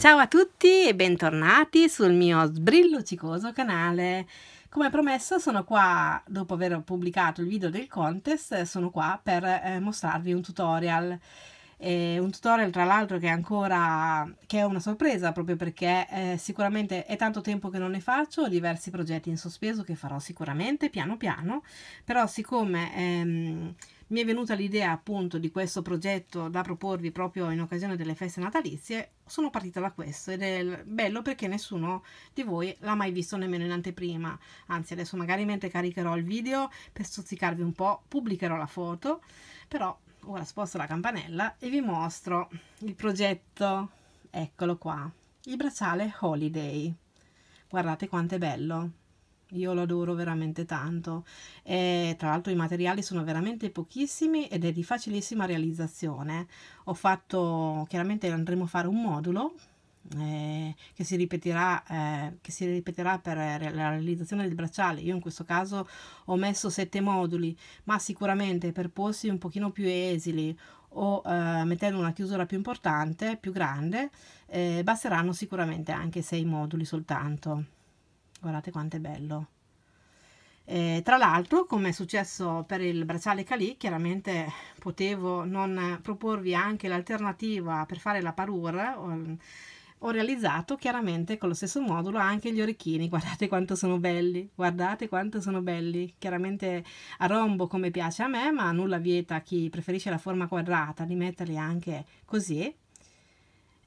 ciao a tutti e bentornati sul mio sbrillucicoso canale. Come promesso sono qua, dopo aver pubblicato il video del contest, sono qua per eh, mostrarvi un tutorial. Eh, un tutorial tra l'altro che è ancora che è una sorpresa proprio perché eh, sicuramente è tanto tempo che non ne faccio ho diversi progetti in sospeso che farò sicuramente piano piano però siccome ehm, mi è venuta l'idea appunto di questo progetto da proporvi proprio in occasione delle feste natalizie, sono partita da questo ed è bello perché nessuno di voi l'ha mai visto nemmeno in anteprima, anzi adesso magari mentre caricherò il video per stuzzicarvi un po' pubblicherò la foto, però ora sposto la campanella e vi mostro il progetto, eccolo qua, il bracciale Holiday, guardate quanto è bello! Io lo adoro veramente tanto. E, tra l'altro i materiali sono veramente pochissimi ed è di facilissima realizzazione. Ho fatto, chiaramente andremo a fare un modulo eh, che, si ripeterà, eh, che si ripeterà per eh, la realizzazione del bracciale. Io in questo caso ho messo sette moduli, ma sicuramente per posti un pochino più esili o eh, mettendo una chiusura più importante, più grande, eh, basteranno sicuramente anche sei moduli soltanto guardate quanto è bello eh, tra l'altro come è successo per il bracciale calì chiaramente potevo non proporvi anche l'alternativa per fare la parure ho, um, ho realizzato chiaramente con lo stesso modulo anche gli orecchini guardate quanto sono belli guardate quanto sono belli chiaramente a rombo come piace a me ma nulla vieta a chi preferisce la forma quadrata di metterli anche così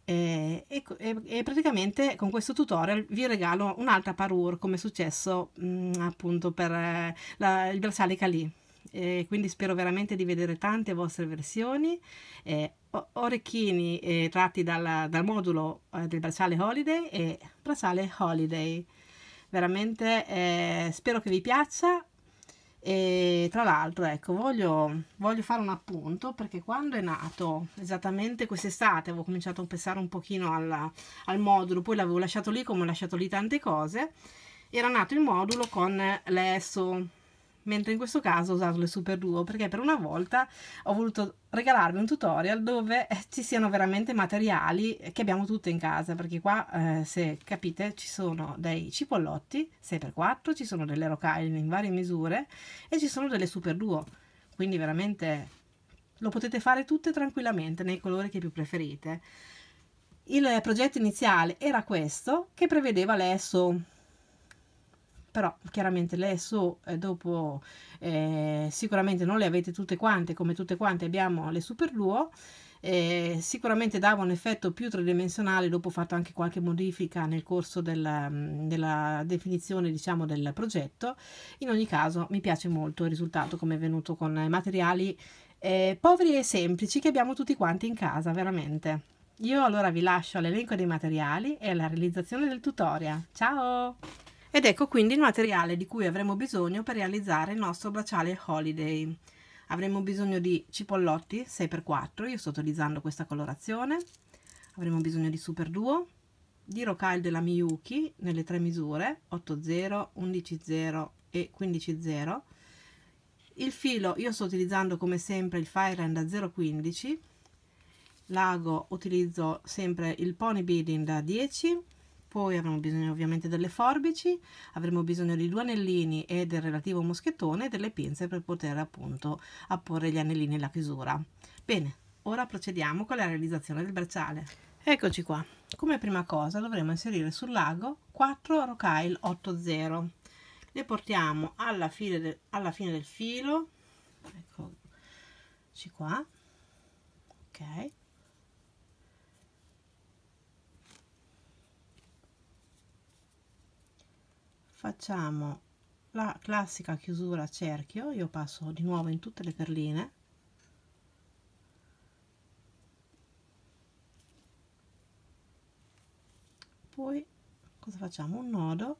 e, eh, ecco, e, e, praticamente con questo tutorial vi regalo un'altra parure come è successo mh, mm, appunto per eh, la, il dorsale Cali e quindi spero veramente di vedere tante vostre versioni eh, orecchini eh, tratti dal, dal modulo eh, del bracciale holiday e bracciale holiday veramente eh, spero che vi piaccia e tra l'altro ecco voglio, voglio, fare un appunto perché quando è nato esattamente quest'estate avevo cominciato a pensare un pochino alla, al modulo poi l'avevo lasciato lì come ho lasciato lì tante cose era nato il modulo con l'ESO mentre in questo caso ho usato le Super Duo perché per una volta ho voluto regalarvi un tutorial dove eh, ci siano veramente materiali che abbiamo tutte in casa perché qua eh, se capite ci sono dei cipollotti 6x4 ci sono delle rocaille in varie misure e ci sono delle Super Duo quindi veramente lo potete fare tutte tranquillamente nei colori che più preferite il progetto iniziale era questo che prevedeva l'esso però chiaramente le SO eh, dopo eh, sicuramente non le avete tutte quante come tutte quante abbiamo le super duo eh, sicuramente dava un effetto più tridimensionale dopo ho fatto anche qualche modifica nel corso della, mm, della, definizione diciamo del progetto in ogni caso mi piace molto il risultato come è venuto con materiali poveri e semplici che abbiamo tutti quanti in casa veramente io allora vi lascio all'elenco dei materiali e alla realizzazione del tutorial ciao ed ecco quindi il materiale di cui avremo bisogno per realizzare il nostro bracciale Holiday. Avremo bisogno di cipollotti 6x4, io sto utilizzando questa colorazione. Avremo bisogno di Super Duo, di Rocal della Miyuki nelle tre misure, 8-0, 11-0 e 15-0. Il filo io sto utilizzando come sempre il Fireland da 0,15, l'ago utilizzo sempre il Pony Beading da 10 poi avremo bisogno ovviamente delle forbici, avremo bisogno di due anellini e del relativo moschettone e delle pinze per poter appunto apporre gli anellini e la chiusura. Bene, ora procediamo con la realizzazione del bracciale. Eccoci qua. Come prima cosa dovremo inserire sul lago 4 rocaille 80. Le portiamo alla fine, del, alla fine del filo, eccoci qua, ok, facciamo la classica chiusura a cerchio io passo di nuovo in tutte le perline poi cosa facciamo un nodo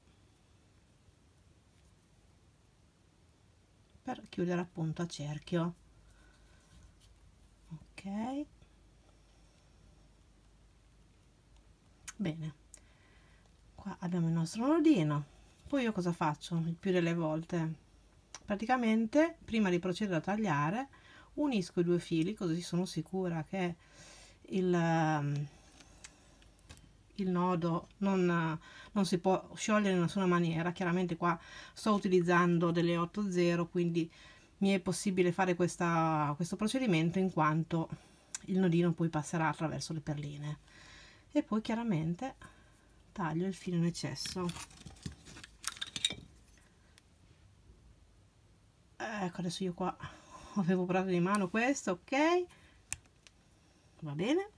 per chiudere appunto a cerchio ok bene qua abbiamo il nostro nodino poi io cosa faccio il più delle volte praticamente prima di procedere a tagliare unisco i due fili così sono sicura che il, ehm, il nodo non, non, si può sciogliere in nessuna maniera chiaramente qua sto utilizzando delle 8.0 quindi mi è possibile fare questa, questo procedimento in quanto il nodino poi passerà attraverso le perline e poi chiaramente taglio il filo in eccesso ecco adesso io qua avevo proprio di mano questo ok va bene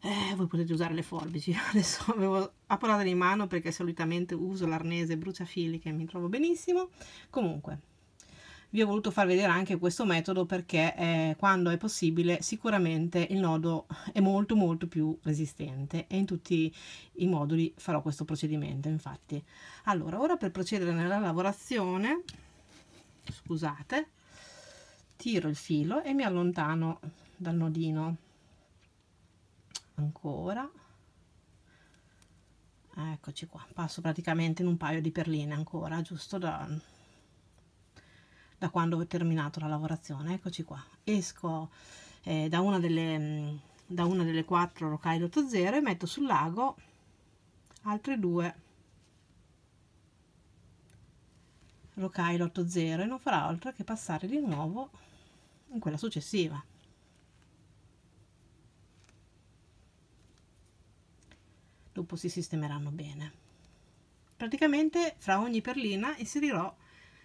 eh, voi potete usare le forbici adesso avevo a di mano perché solitamente uso l'arnese bruciafili che mi trovo benissimo comunque vi ho voluto far vedere anche questo metodo perché eh, quando è possibile sicuramente il nodo è molto molto più resistente e in tutti i moduli farò questo procedimento infatti allora ora per procedere nella lavorazione scusate tiro il filo e mi allontano dal nodino ancora eccoci qua passo praticamente in un paio di perline ancora giusto da da quando ho terminato la lavorazione eccoci qua esco eh, da una delle mm, da una delle quattro rocaille 80 e metto sul lago altre due rocaille 80 e non farà altro che passare di nuovo in quella successiva dopo si sistemeranno bene praticamente fra ogni perlina inserirò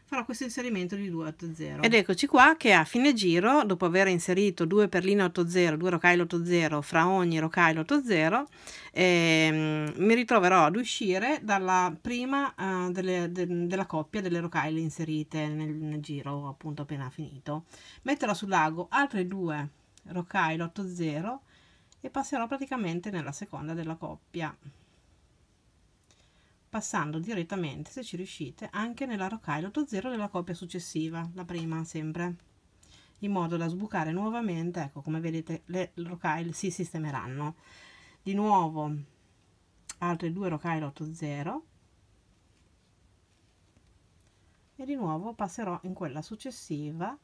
farò questo inserimento di 2.8.0. Ed eccoci qua che a fine giro, dopo aver inserito 2 perline 8.0, 0 2 rocaille 8.0 fra ogni rocaille 8.0, ehm, mi ritroverò ad uscire dalla prima eh, delle, de, della coppia delle rocaille inserite nel, nel, giro appunto appena finito. Metterò sul lago altre due rocaille 8.0 e passerò praticamente nella seconda della coppia passando direttamente, se ci riuscite, anche nella rocaille 80 della coppia successiva, la prima sempre, in modo da sbucare nuovamente, ecco come vedete le rocaille si sistemeranno. Di nuovo altre due rocaille 80 e di nuovo passerò in quella successiva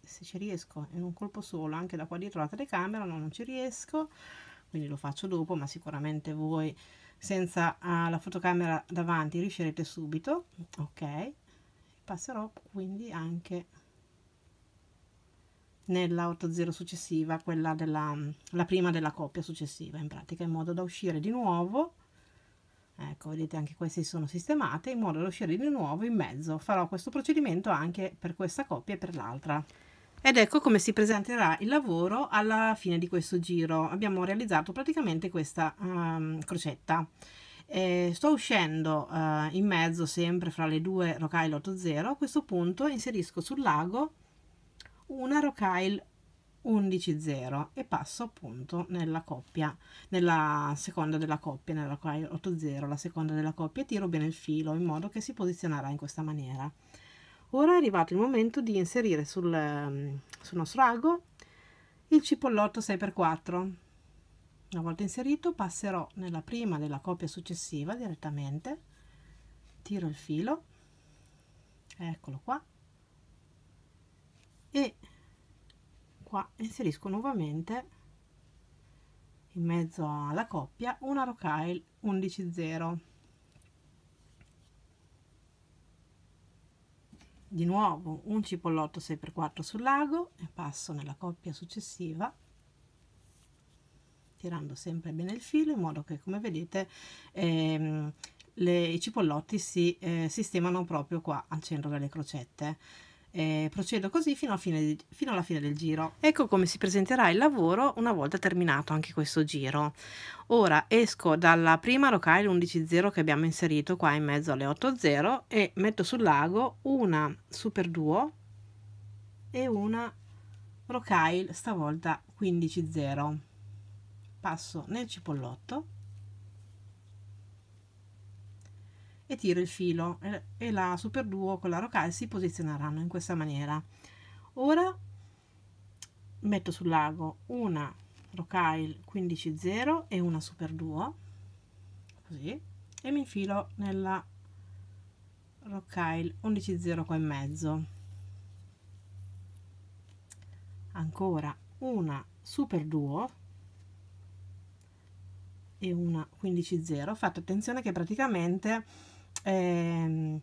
se ci riesco in un colpo solo anche da qua dietro la telecamera no, non ci riesco quindi lo faccio dopo ma sicuramente voi senza uh, la fotocamera davanti riuscirete subito ok passerò quindi anche nella 8.0 successiva quella della mm, la prima della coppia successiva in pratica in modo da uscire di nuovo ecco vedete anche queste sono sistemate in modo da uscire di nuovo in mezzo farò questo procedimento anche per questa coppia e per l'altra ed ecco come si presenterà il lavoro alla fine di questo giro. Abbiamo realizzato praticamente questa um, crocetta. E eh, sto uscendo uh, in mezzo sempre fra le due rocaille 80. A questo punto inserisco sul lago una rocaille 11.0 e passo appunto nella coppia, nella seconda della coppia, nella 8-0, la seconda della coppia e tiro bene il filo in modo che si posizionerà in questa maniera. Ora è arrivato il momento di inserire sul, ehm, sul nostro ago il cipollotto 6x4. Una volta inserito passerò nella prima della coppia successiva direttamente, tiro il filo, eccolo qua, e qua inserisco nuovamente in mezzo alla coppia una rocaille 110 di nuovo un cipollotto 6x4 sul lago e passo nella coppia successiva tirando sempre bene il filo in modo che come vedete ehm, le, i cipollotti si eh, sistemano proprio qua al centro delle crocette e procedo così fino, fine, fino alla fine del giro. Ecco come si presenterà il lavoro una volta terminato anche questo giro. Ora esco dalla prima rocaia 11.0 che abbiamo inserito qua in mezzo alle 8.0 e metto sul lago una super duo e una rocaille stavolta 15.0. Passo nel cipollotto e tiro il filo e, e la super duo con la rocal si posizioneranno in questa maniera ora metto sul lago una rocaille 15-0 e una super duo così e mi infilo nella rocaille 11-0 qua in mezzo ancora una super duo e una 15-0 fate attenzione che praticamente ehm,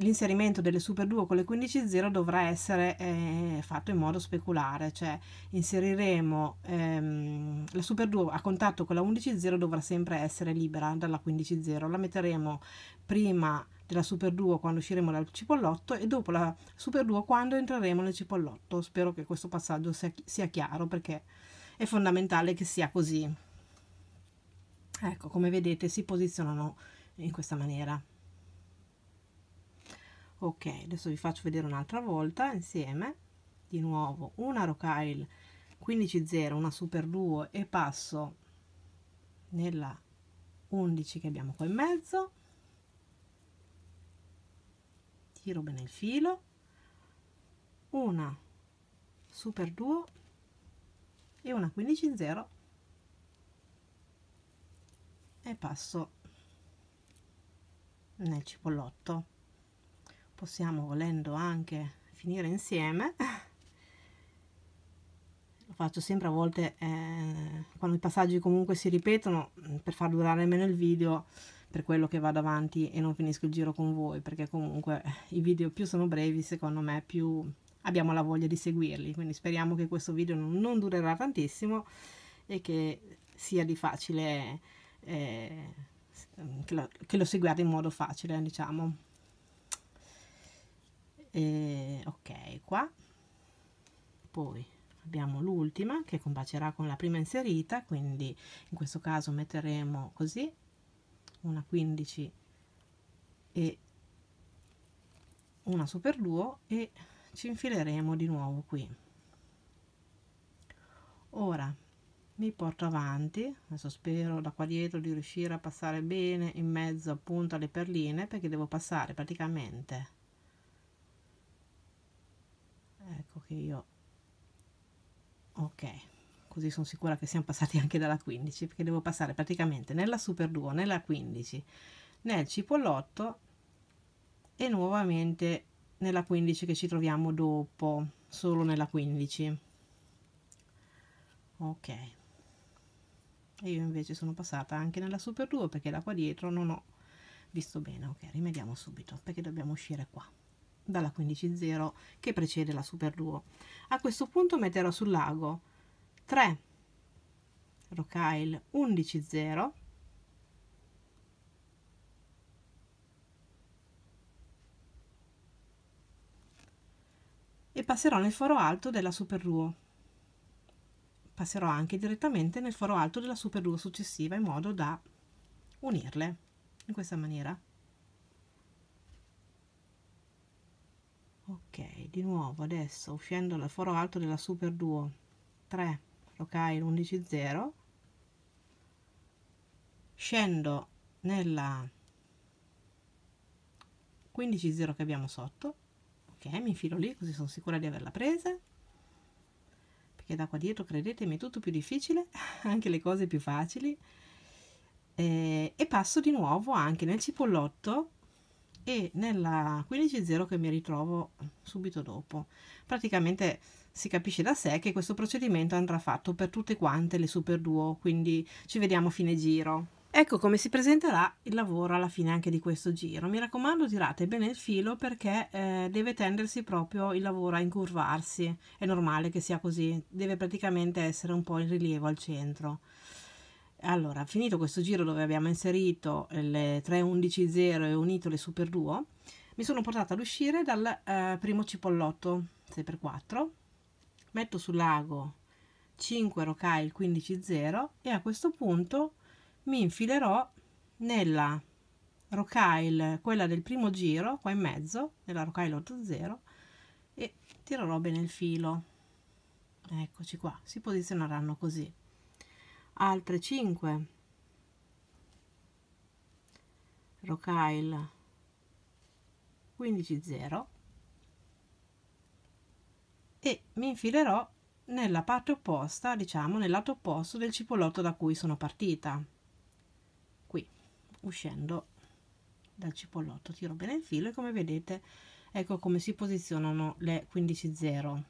l'inserimento delle super 2 con le 15.0 dovrà essere eh, fatto in modo speculare, cioè inseriremo ehm, la super duo a contatto con la 11.0 dovrà sempre essere libera dalla 15.0, la metteremo prima della super duo quando usciremo dal cipollotto e dopo la super duo quando entreremo nel cipollotto. Spero che questo passaggio sia, sia chiaro perché è fondamentale che sia così. Ecco, come vedete si posizionano in questa maniera ok adesso vi faccio vedere un'altra volta insieme di nuovo una rocaille 15-0 una super duo e passo nella 11 che abbiamo qua in mezzo tiro bene il filo una super duo e una 15-0 e passo nel cipollotto possiamo volendo anche finire insieme lo faccio sempre a volte eh, quando i passaggi comunque si ripetono mm, per far durare meno il video per quello che vado avanti e non finisco il giro con voi perché comunque i video più sono brevi secondo me più abbiamo la voglia di seguirli quindi speriamo che questo video non durerà tantissimo e che sia di facile eh, che, lo, che lo seguiate in modo facile diciamo eh, ok qua poi abbiamo l'ultima che combacerà con la prima inserita quindi in questo caso metteremo così una 15 e una super duo e ci infileremo di nuovo qui ora mi porto avanti adesso spero da qua dietro di riuscire a passare bene in mezzo appunto alle perline perché devo passare praticamente che io ok così sono sicura che siamo passati anche dalla 15 perché devo passare praticamente nella super duo nella 15 nel cipollotto e nuovamente nella 15 che ci troviamo dopo solo nella 15 ok e io invece sono passata anche nella super 2 perché da qua dietro non ho visto bene ok rimediamo subito perché dobbiamo uscire qua dalla 15.0 che precede la Super Duo. A questo punto metterò sul lago 3 Rocaille 11.0 e passerò nel foro alto della Super Duo. Passerò anche direttamente nel foro alto della Super Duo successiva in modo da unirle in questa maniera. di nuovo adesso uscendo dal foro alto della super duo 3 locale 11 0 scendo nella 15 0 che abbiamo sotto ok mi infilo lì così sono sicura di averla presa perché da qua dietro credetemi è tutto più difficile anche le cose più facili e, eh, e passo di nuovo anche nel cipollotto e nella 15.0 che mi ritrovo eh, subito dopo. Praticamente si capisce da sé che questo procedimento andrà fatto per tutte quante le super duo, quindi ci vediamo a fine giro. Ecco come si presenterà il lavoro alla fine anche di questo giro. Mi raccomando tirate bene il filo perché eh, deve tendersi proprio il lavoro a incurvarsi. È normale che sia così, deve praticamente essere un po' in rilievo al centro. Allora, finito questo giro dove abbiamo inserito le 3.11.0 e unito le super duo, mi sono portata ad uscire dal eh, primo cipollotto 6x4, metto sul lago 5 rocaille il 15.0 e a questo punto mi infilerò nella rocaille, quella del primo giro, qua in mezzo, nella rocaille 8.0 e tirerò bene il filo. Eccoci qua, si posizioneranno così altre 5 rocaille 15 0 e mi infilerò nella parte opposta diciamo nel lato opposto del cipollotto da cui sono partita qui uscendo dal cipollotto tiro bene il filo e come vedete ecco come si posizionano le 15 0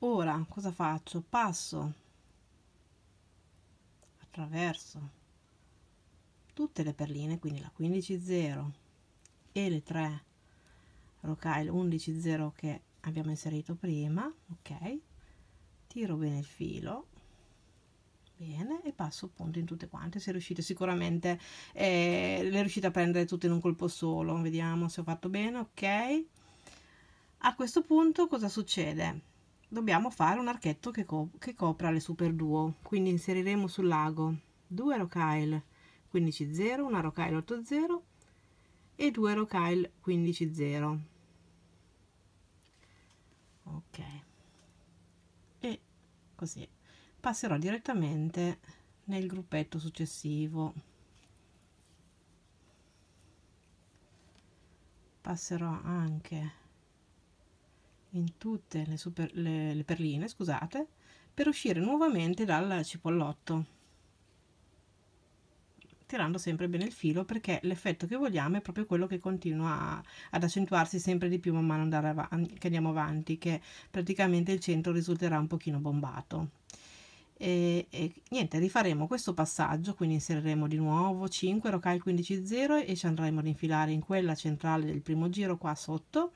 ora cosa faccio passo attraverso tutte le perline quindi la 15 0 e le 3 rocaille 11 0 che abbiamo inserito prima ok tiro bene il filo bene e passo appunto in tutte quante se riuscite sicuramente eh, le riuscite a prendere tutte in un colpo solo vediamo se ho fatto bene ok a questo punto cosa succede dobbiamo fare un archetto che, co che copra le super duo quindi inseriremo sul lago 2 rocaille 15 0 una rocaille 8 0 e 2 rocaille 15 0 ok e così passerò direttamente nel gruppetto successivo passerò anche in tutte le, super, le, le perline scusate per uscire nuovamente dal cipollotto tirando sempre bene il filo perché l'effetto che vogliamo è proprio quello che continua ad accentuarsi sempre di più man mano andare avanti, che andiamo avanti che praticamente il centro risulterà un pochino bombato e, e niente rifaremo questo passaggio quindi inseriremo di nuovo 5 rocal 15 0 e ci andremo ad infilare in quella centrale del primo giro qua sotto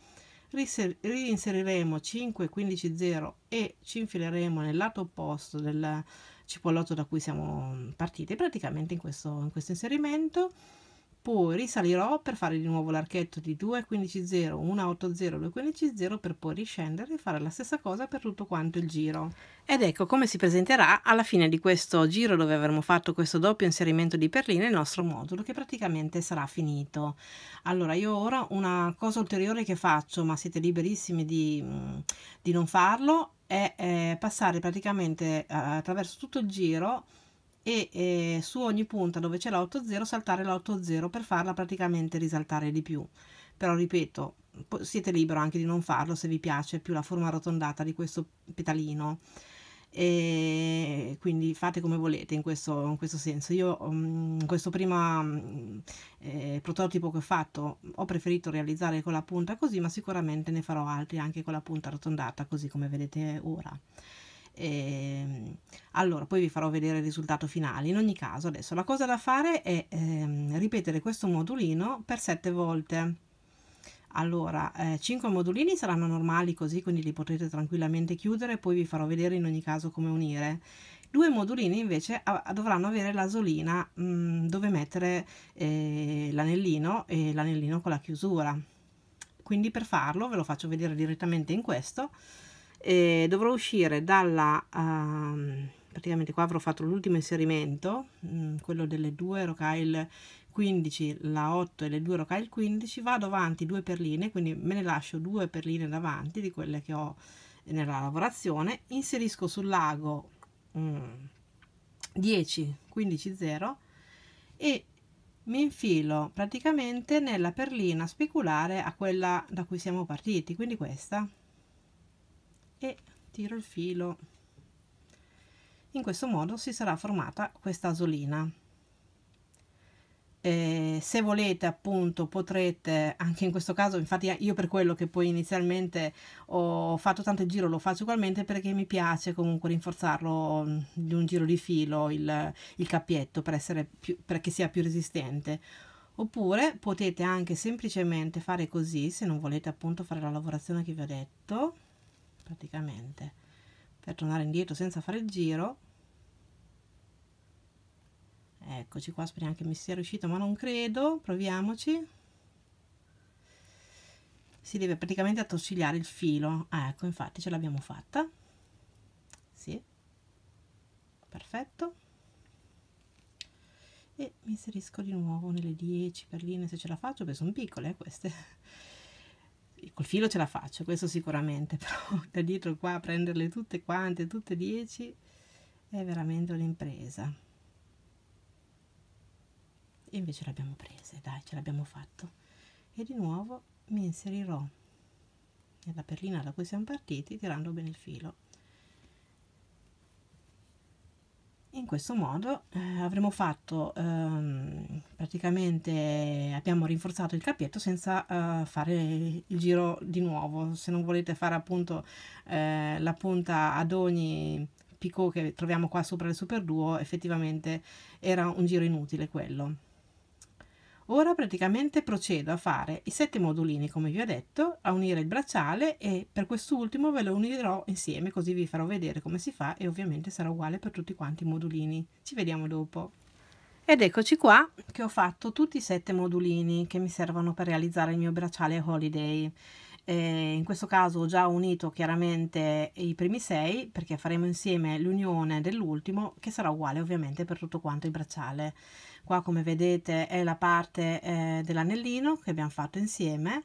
Rinseriremo 5 15 0 e ci infileremo nel lato opposto del cipollotto da cui siamo partiti praticamente in questo, in questo inserimento poi risalirò per fare di nuovo l'archetto di 2 15 0 1 0 2 0 per poi riscendere e fare la stessa cosa per tutto quanto il giro ed ecco come si presenterà alla fine di questo giro dove avremo fatto questo doppio inserimento di perline il nostro modulo che praticamente sarà finito allora io ora una cosa ulteriore che faccio ma siete liberissimi di, di non farlo è, è eh, passare praticamente eh, attraverso tutto il giro e eh, su ogni punta dove c'è l'80 saltare l'80 per farla praticamente risaltare di più però ripeto siete libero anche di non farlo se vi piace più la forma arrotondata di questo petalino e quindi fate come volete in questo, in questo senso io mm, in questo primo mm, eh, prototipo che ho fatto ho preferito realizzare con la punta così ma sicuramente ne farò altri anche con la punta arrotondata così come vedete ora e, ehm, allora, poi vi farò vedere il risultato finale. In ogni caso, adesso la cosa da fare è ehm, ripetere questo modulino per 7 volte. Allora, eh, 5 modulini saranno normali così, quindi li potrete tranquillamente chiudere, poi vi farò vedere in ogni caso come unire. Due modulini invece dovranno avere l'asolina mh, mm, dove mettere eh, l'anellino e l'anellino con la chiusura. Quindi per farlo ve lo faccio vedere direttamente in questo e dovrò uscire dalla uh, praticamente qua avrò fatto l'ultimo inserimento mh, mm, quello delle due rocaille 15 la 8 e le due rocaille 15 vado avanti due perline quindi me ne lascio due perline davanti di quelle che ho nella lavorazione inserisco sul lago mh, 10 15 0 e mi infilo praticamente nella perlina speculare a quella da cui siamo partiti quindi questa e tiro il filo in questo modo si sarà formata questa asolina eh, se volete appunto potrete anche in questo caso infatti eh, io per quello che poi inizialmente ho fatto tanto il giro lo faccio ugualmente perché mi piace comunque rinforzarlo mm, di un giro di filo il, il cappietto per essere più, perché sia più resistente oppure potete anche semplicemente fare così se non volete appunto fare la lavorazione che vi ho detto praticamente per tornare indietro senza fare il giro eccoci qua speriamo che mi sia riuscito ma non credo proviamoci si deve praticamente attorcigliare il filo ah, ecco infatti ce l'abbiamo fatta sì perfetto e mi inserisco di nuovo nelle 10 perline se ce la faccio perché sono piccole queste col filo ce la faccio, questo sicuramente, però da dietro qua prenderle tutte quante, tutte dieci, è veramente un'impresa. E invece le abbiamo prese, dai, ce l'abbiamo fatto. E di nuovo mi inserirò nella perlina da cui siamo partiti tirando bene il filo. in questo modo eh, avremo fatto ehm, praticamente abbiamo rinforzato il capietto senza eh, fare il giro di nuovo se non volete fare appunto eh, la punta ad ogni picco che troviamo qua sopra il super duo effettivamente era un giro inutile quello Ora praticamente procedo a fare i sette modulini come vi ho detto, a unire il bracciale e per quest'ultimo ve lo unirò insieme così vi farò vedere come si fa e ovviamente sarà uguale per tutti quanti i modulini. Ci vediamo dopo. Ed eccoci qua che ho fatto tutti i sette modulini che mi servono per realizzare il mio bracciale Holiday. Eh, in questo caso ho già unito chiaramente i primi sei perché faremo insieme l'unione dell'ultimo che sarà uguale ovviamente per tutto quanto il bracciale qua come vedete è la parte eh, dell'anellino che abbiamo fatto insieme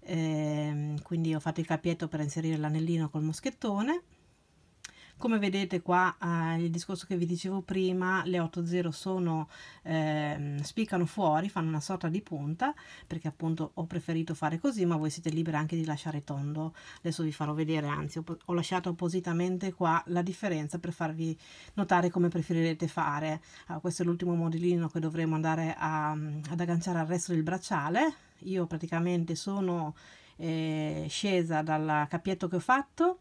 eh, quindi ho fatto il capietto per inserire l'anellino col moschettone come vedete qua eh, il discorso che vi dicevo prima, le 8.0 sono, eh, spiccano fuori, fanno una sorta di punta, perché appunto ho preferito fare così, ma voi siete liberi anche di lasciare tondo. Adesso vi farò vedere, anzi ho, ho lasciato appositamente qua la differenza per farvi notare come preferirete fare. Allora, questo è l'ultimo modellino che dovremo andare a, ad agganciare al resto del bracciale. Io praticamente sono eh, scesa dal cappietto che ho fatto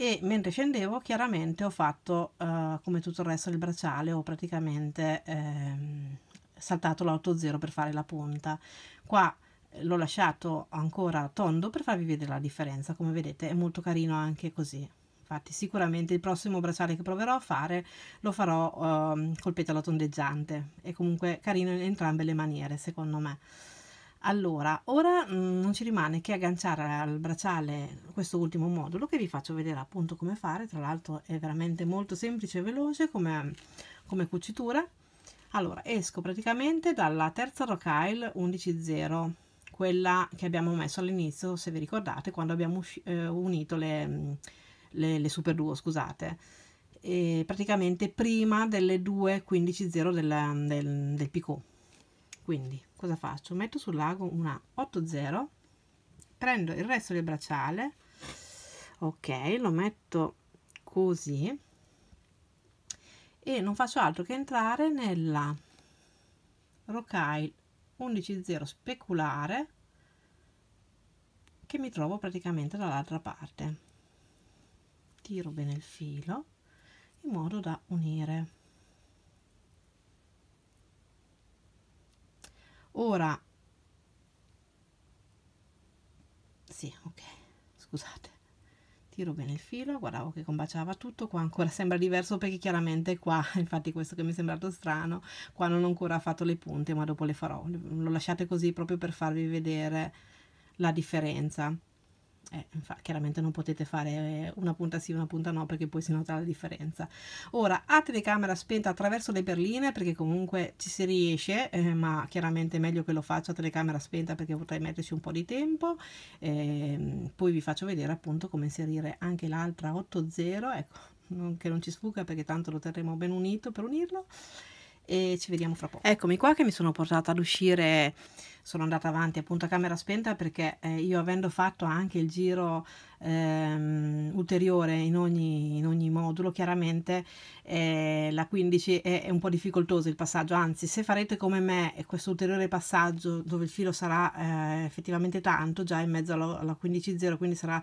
e mentre scendevo chiaramente ho fatto uh, come tutto il resto del bracciale ho praticamente ehm, saltato l'8-0 per fare la punta qua eh, l'ho lasciato ancora tondo per farvi vedere la differenza come vedete è molto carino anche così infatti sicuramente il prossimo bracciale che proverò a fare lo farò um, col petalo tondeggiante è comunque carino in entrambe le maniere secondo me allora ora mh, mm, non ci rimane che agganciare al bracciale questo ultimo modulo che vi faccio vedere appunto come fare tra l'altro è veramente molto semplice e veloce come, come cucitura allora esco praticamente dalla terza rocaille 11.0 quella che abbiamo messo all'inizio se vi ricordate quando abbiamo eh, unito le, le, le super duo scusate e praticamente prima delle 2.15.0 del, del, del picot quindi cosa faccio? Metto sul lago una 8-0, prendo il resto del bracciale, ok, lo metto così e non faccio altro che entrare nella rocaille 11-0 speculare che mi trovo praticamente dall'altra parte. Tiro bene il filo in modo da unire ora sì ok scusate tiro bene il filo guardavo che combaciava tutto qua ancora sembra diverso perché chiaramente qua infatti questo che mi è sembrato strano qua non ho ancora fatto le punte ma dopo le farò lo lasciate così proprio per farvi vedere la differenza eh, infatti, chiaramente non potete fare una punta sì, e una punta no, perché poi si nota la differenza. Ora, a telecamera spenta attraverso le perline, perché comunque ci si riesce, eh, ma chiaramente è meglio che lo faccia a telecamera spenta perché vorrei metterci un po' di tempo. Eh, poi vi faccio vedere appunto come inserire anche l'altra 8.0, ecco, non, che non ci sfuga perché tanto lo terremo ben unito per unirlo e ci vediamo fra poco. Eccomi qua che mi sono portata ad uscire, sono andata avanti appunto a camera spenta perché eh, io avendo fatto anche il giro ehm, ulteriore in ogni, in ogni, modulo, chiaramente eh, la 15 è, è, un po' difficoltoso il passaggio, anzi se farete come me questo ulteriore passaggio dove il filo sarà eh, effettivamente tanto, già in mezzo alla, alla 15.0, quindi sarà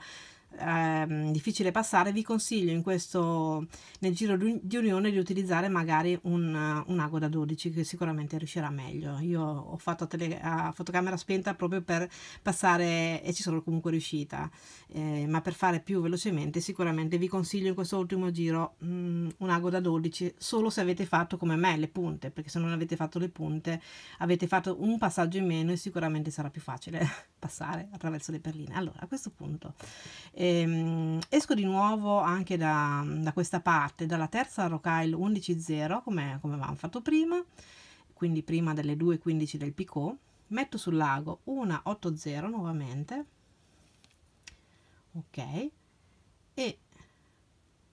ehm, difficile passare, vi consiglio in questo, nel giro di unione di utilizzare magari un, un ago da 12 che sicuramente riuscirà meglio. Io ho fatto a, tele, a fotocamera spenta proprio per passare e ci sono comunque riuscita, eh, ma per fare più velocemente sicuramente vi consiglio in questo ultimo giro mh, mm, un ago da 12 solo se avete fatto come me le punte, perché se non avete fatto le punte avete fatto un passaggio in meno e sicuramente sarà più facile passare attraverso le perline. Allora a questo punto e, ehm, esco di nuovo anche da, da, questa parte, dalla terza rocaille 11.0 come, come avevamo fatto prima, quindi prima delle 2.15 del picot, metto sul lago una 8.0 nuovamente, ok, e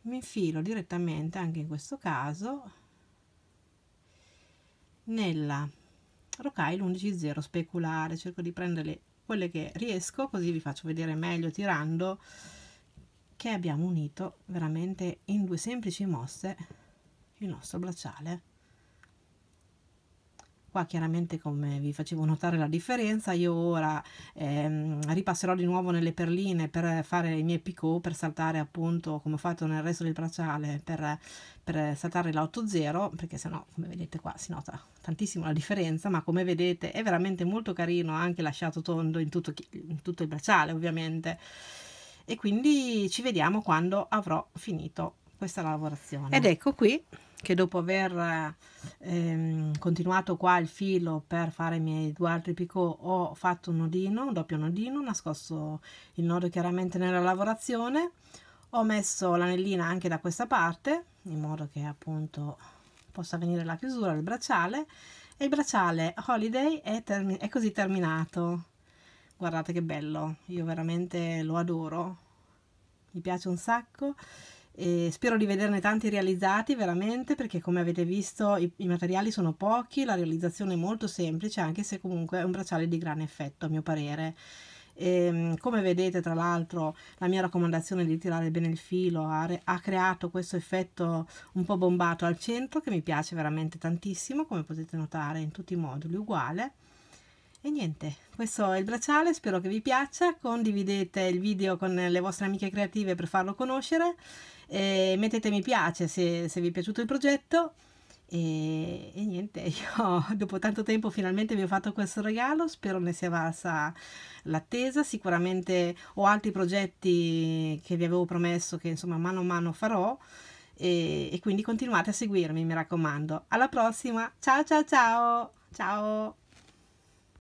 mi infilo direttamente anche in questo caso nella rocaille 11.0 speculare, cerco di prendere le quelle che riesco così vi faccio vedere meglio tirando che abbiamo unito veramente in due semplici mosse il nostro bracciale qua chiaramente come vi facevo notare la differenza io ora ehm, ripasserò di nuovo nelle perline per fare i miei picot per saltare appunto come ho fatto nel resto del bracciale per, per saltare la 80 perché sennò come vedete qua si nota tantissimo la differenza ma come vedete è veramente molto carino anche lasciato tondo in tutto, in tutto il bracciale ovviamente e quindi ci vediamo quando avrò finito questa lavorazione ed ecco qui che dopo aver ehm, continuato qua il filo per fare i miei due altri picot ho fatto un nodino, un doppio nodino, nascosto il nodo chiaramente nella lavorazione, ho messo l'anellina anche da questa parte in modo che appunto possa venire la chiusura del bracciale e il bracciale Holiday è, è così terminato. Guardate che bello, io veramente lo adoro, mi piace un sacco e spero di vederne tanti realizzati veramente perché come avete visto i, i, materiali sono pochi, la realizzazione è molto semplice anche se comunque è un bracciale di gran effetto a mio parere. E, ehm, come vedete tra l'altro la mia raccomandazione di tirare bene il filo ha, ha creato questo effetto un po' bombato al centro che mi piace veramente tantissimo come potete notare in tutti i moduli uguale. E niente, questo è il bracciale, spero che vi piaccia, condividete il video con le vostre amiche creative per farlo conoscere e mettete mi piace se, se vi è piaciuto il progetto. E, e, niente, io dopo tanto tempo finalmente vi ho fatto questo regalo, spero ne sia valsa l'attesa, sicuramente ho altri progetti che vi avevo promesso che insomma mano a mano farò e, e quindi continuate a seguirmi, mi raccomando. Alla prossima, ciao ciao ciao, ciao!